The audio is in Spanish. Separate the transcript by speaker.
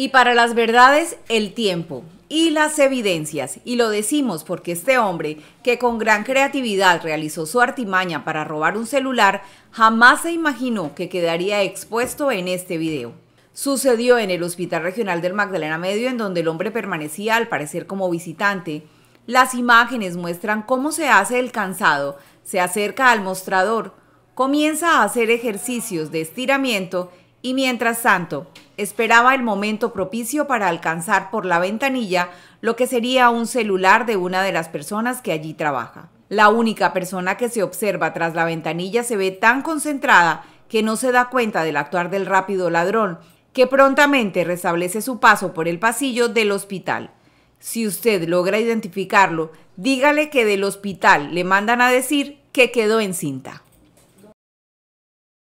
Speaker 1: Y para las verdades, el tiempo y las evidencias. Y lo decimos porque este hombre, que con gran creatividad realizó su artimaña para robar un celular, jamás se imaginó que quedaría expuesto en este video. Sucedió en el Hospital Regional del Magdalena Medio, en donde el hombre permanecía al parecer como visitante. Las imágenes muestran cómo se hace el cansado, se acerca al mostrador, comienza a hacer ejercicios de estiramiento y mientras tanto, esperaba el momento propicio para alcanzar por la ventanilla lo que sería un celular de una de las personas que allí trabaja. La única persona que se observa tras la ventanilla se ve tan concentrada que no se da cuenta del actuar del rápido ladrón, que prontamente restablece su paso por el pasillo del hospital. Si usted logra identificarlo, dígale que del hospital le mandan a decir que quedó encinta.